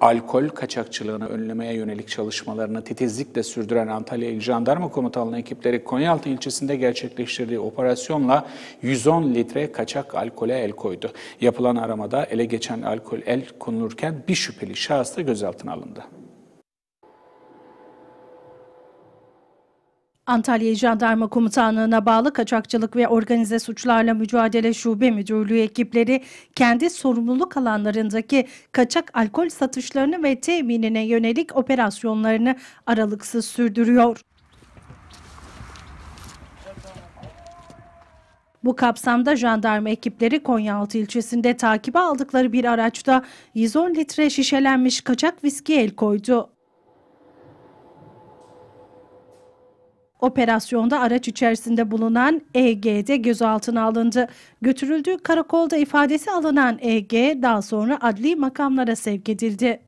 alkol kaçakçılığını önlemeye yönelik çalışmalarını titizlikle sürdüren Antalya İl Jandarma Komutanlığı ekipleri Konyaaltı ilçesinde gerçekleştirdiği operasyonla 110 litre kaçak alkole el koydu. Yapılan aramada ele geçen alkol el konulurken bir şüpheli şahıs da gözaltına alındı. Antalya Jandarma Komutanlığı'na bağlı Kaçakçılık ve Organize Suçlarla Mücadele Şube Müdürlüğü ekipleri kendi sorumluluk alanlarındaki kaçak alkol satışlarını ve teminine yönelik operasyonlarını aralıksız sürdürüyor. Bu kapsamda jandarma ekipleri Konyaaltı ilçesinde takibe aldıkları bir araçta 110 litre şişelenmiş kaçak viski el koydu. Operasyonda araç içerisinde bulunan EG'de gözaltına alındı. Götürüldüğü karakolda ifadesi alınan EG daha sonra adli makamlara sevk edildi.